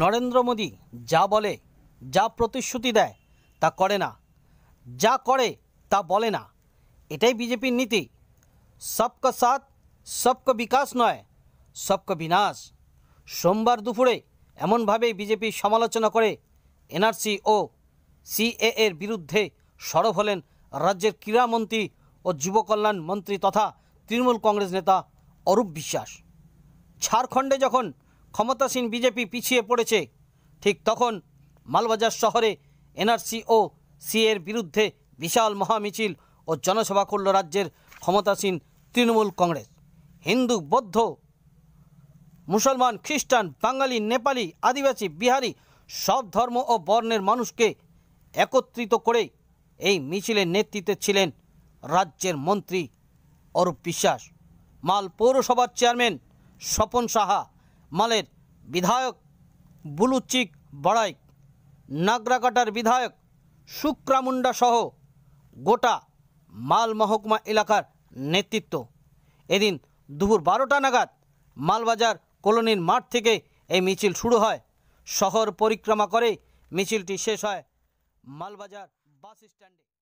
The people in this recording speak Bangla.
নরেন্দ্র মোদী যা বলে যা প্রতিশ্রুতি দেয় তা করে না যা করে তা বলে না এটাই বিজেপির নীতি সবক সাথ সবক বিকাশ নয় সবক বিনাশ সোমবার দুপুরে এমনভাবে বিজেপি সমালোচনা করে এনআরসি ও সিএ এর বিরুদ্ধে সরব হলেন রাজ্যের ক্রীড়ামন্ত্রী ও যুবকল্যাণ মন্ত্রী তথা তৃণমূল কংগ্রেস নেতা অরূপ বিশ্বাস ঝাড়খণ্ডে যখন ক্ষমতাসীন বিজেপি পিছিয়ে পড়েছে ঠিক তখন মালবাজার শহরে এনআরসি ও সিএর বিরুদ্ধে বিশাল মহামিছিল ও জনসভা করল রাজ্যের ক্ষমতাসীন তৃণমূল কংগ্রেস হিন্দু বৌদ্ধ মুসলমান খ্রিস্টান বাঙালি নেপালি আদিবাসী বিহারি সব ধর্ম ও বর্ণের মানুষকে একত্রিত করে এই মিছিলের নেতৃত্বে ছিলেন রাজ্যের মন্ত্রী অরূপ বিশ্বাস মাল পৌরসভার চেয়ারম্যান স্বপন সাহা মালের বিধায়ক বুলুচিক বড়াইক নাগরাকাটার বিধায়ক শুক্রামুন্ডা সহ গোটা মাল মহকুমা এলাকার নেতৃত্ব এদিন দুপুর বারোটা নাগাদ মালবাজার কলোনির মাঠ থেকে এই মিছিল শুরু হয় শহর পরিক্রমা করে মিছিলটি শেষ হয় মালবাজার বাস স্ট্যান্ডে